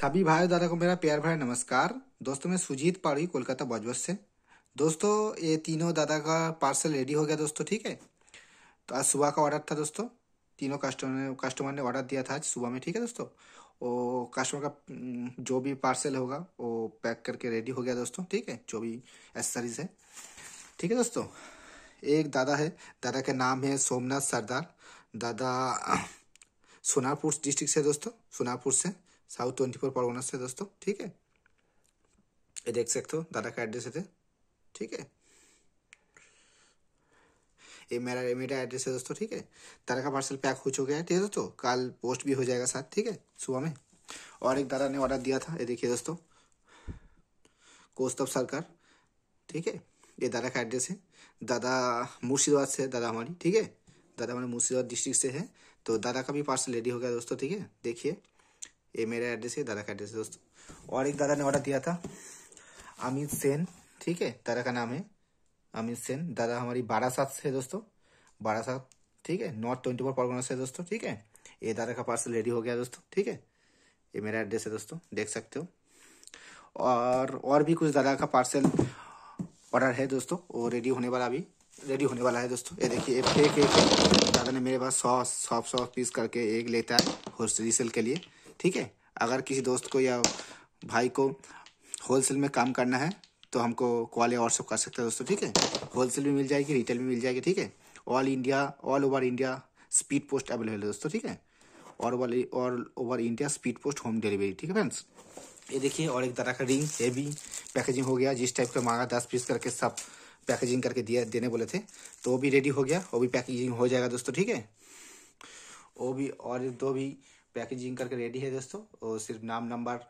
सभी भाई दादा को मेरा प्यार भरा नमस्कार दोस्तों मैं सुजीत पाड़ी कोलकाता बॉजबस से दोस्तों ये तीनों दादा का पार्सल रेडी हो गया दोस्तों ठीक है तो आज सुबह का ऑर्डर था दोस्तों तीनों कस्टमर कस्टमर ने ऑर्डर दिया था आज सुबह में ठीक है दोस्तों वो कस्टमर का हम्म, जो भी पार्सल होगा वो पैक करके रेडी हो गया दोस्तों ठीक है जो भी एसेसरीज है ठीक है दोस्तों एक दादा है दादा का नाम है सोमनाथ सरदार दादा सोनापुर डिस्ट्रिक्ट से दोस्तों सोनापुर से साउथ ट्वेंटी फोर परगना से दोस्तों ठीक है ये देख सकते हो दादा का एड्रेस है ठीक है ये मेरा मेरा एड्रेस है दोस्तों ठीक है दादा का पार्सल पैक हो चुका है ठीक है दोस्तों कल पोस्ट भी हो जाएगा साथ ठीक है सुबह में और एक दादा ने ऑर्डर दिया था ये देखिए दोस्तों कोस्तव सरकार ठीक है ये दादा का एड्रेस है दादा मुर्शिदाबाद से दादा हमारी ठीक है दादा हमारे मुर्शिदाबाद डिस्ट्रिक्ट से है तो दादा का भी पार्सल रेडी हो गया दोस्तों ठीक है देखिए ये मेरा एड्रेस है दादा का एड्रेस है दोस्तों और एक दादा ने ऑर्डर दिया था अमित सेन ठीक है दादा का नाम है अमित सेन दादा हमारी बारासात से दोस्तों बारासात ठीक है नॉर्थ ट्वेंटी फोर परगना से दोस्तों ठीक है ये दादा का पार्सल रेडी हो गया दोस्तों ठीक है ये मेरा एड्रेस है दोस्तों देख सकते हो और और भी कुछ दादा का पार्सल ऑर्डर है दोस्तों वो रेडी होने वाला अभी रेडी होने वाला है दोस्तों ये देखिए एक एक दादा ने मेरे पास सौ सौ सौ पीस करके एक लेता है होल रीसेल के लिए ठीक है अगर किसी दोस्त को या भाई को होलसेल में काम करना है तो हमको कॉल या व्हाट्सअप कर सकते हैं दोस्तों ठीक है होलसेल भी मिल जाएगी रिटेल भी मिल जाएगी ठीक है all India all over India speed post available है दोस्तों ठीक है और ओवर और over India speed post home delivery ठीक है फ्रेंड्स ये देखिए और एक तरह का रिंग हैवी पैकेजिंग हो गया जिस टाइप का मांगा दस पीस करके सब पैकेजिंग करके दिया देने बोले थे तो वो भी रेडी हो गया वो भी पैकेजिंग हो जाएगा दोस्तों ठीक है वो भी और दो भी पैकेजिंग करके रेडी है दोस्तों और सिर्फ नाम नंबर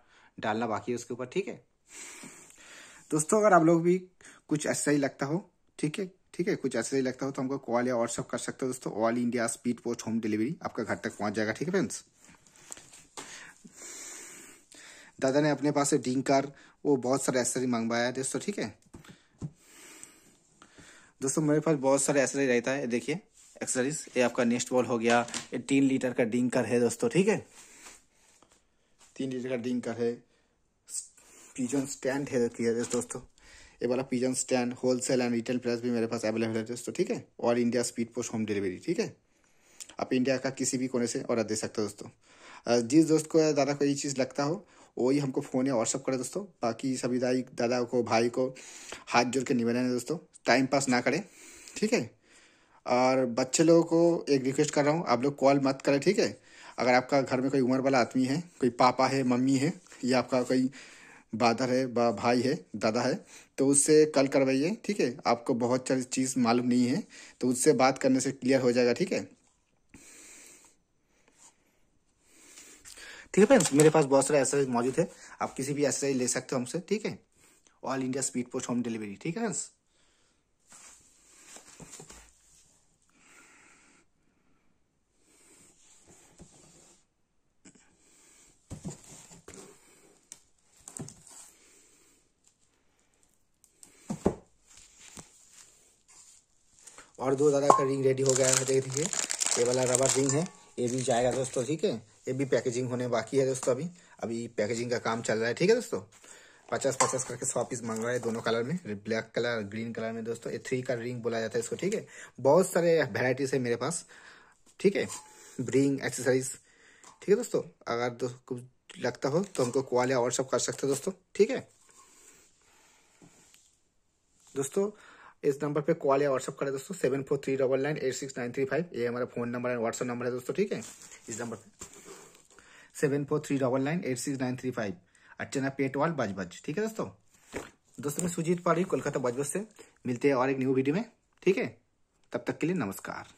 डालना बाकी है उसके ऊपर ठीक है दोस्तों अगर आप लोग भी कुछ ऐसा ही लगता हो ठीक है ठीक है कुछ ऐसा ही लगता हो तो हमको कॉल या व्हाट्सअप कर सकते हो दोस्तों all India speed post home delivery आपका घर तक पहुंच जाएगा ठीक है फ्रेंड्स दादा ने अपने पास से डिंकर वो बहुत सारे ही मंगवाया दोस्तों ठीक है दोस्तों मेरे पास बहुत सारे ऐसा ही रहता है देखिए एक्सरसाइज ये आपका नेस्ट बॉल हो गया ये तीन लीटर का डिंकर है दोस्तों ठीक है तीन लीटर का डिंकर है पिजन स्टैंड है दोस्तों ये वाला pigeon stand wholesale and retail price भी मेरे पास अवेलेबल है दोस्तों ठीक है all India speed post home delivery ठीक है आप इंडिया का किसी भी कोने से ऑर्डर दे सकते हो दोस्तों जिस दोस्त को या दादा को ये चीज़ लगता हो वही हमको फ़ोन या व्हाट्सअप करें दोस्तों बाकी सभी दाई दादा को भाई को हाथ जोड़ के निवेदन है दोस्तों टाइम पास ना करें ठीक है और बच्चे लोगों को एक रिक्वेस्ट कर रहा हूँ आप लोग कॉल मत करें ठीक है अगर आपका घर में कोई उम्र वाला आदमी है कोई पापा है मम्मी है या आपका कोई बादर है बा भाई है दादा है तो उससे कल करवाइए ठीक है आपको बहुत सारी चीज़ मालूम नहीं है तो उससे बात करने से क्लियर हो जाएगा ठीक है ठीक है फ्रेंड्स मेरे पास बहुत सारे ऐसे मौजूद है आप किसी भी ऐसे ले सकते हो हमसे ठीक है all India speed post home delivery ठीक है फ्रेंड्स और दो दादा का रिंग रेडी हो गया है देख दीजिए ये वाला रबर रिंग है ये भी जाएगा दोस्तों ठीक है ये भी पैकेजिंग होने बाकी है दोस्तों अभी अभी पैकेजिंग का काम चल रहा है ठीक है दोस्तों पचास पचास करके सौ पीस है दोनों कलर में ब्लैक कलर ग्रीन कलर में दोस्तों ये थ्री का रिंग बोला जाता है इसको ठीक है बहुत सारे वेराइटीज है मेरे पास ठीक है रिंग एक्सेसरीज ठीक है दोस्तों अगर कुछ लगता हो तो हमको कॉल या व्हाट्सअप कर सकते हो दोस्तों ठीक है दोस्तों इस नंबर पे कॉल या व्हाट्सअप करें दोस्तों seven four three double nine eight six nine three five ये हमारा फोन नंबर है व्हाट्सअप नंबर है दोस्तों ठीक है इस नंबर पर seven four three double nine eight six nine three five Archana Petwal बाजबज ठीक है दोस्तों दोस्तों मैं सुजीत पाड़ी कोलकाता बाजबज से मिलते हैं और एक न्यू वीडियो में ठीक है तब तक के लिए नमस्कार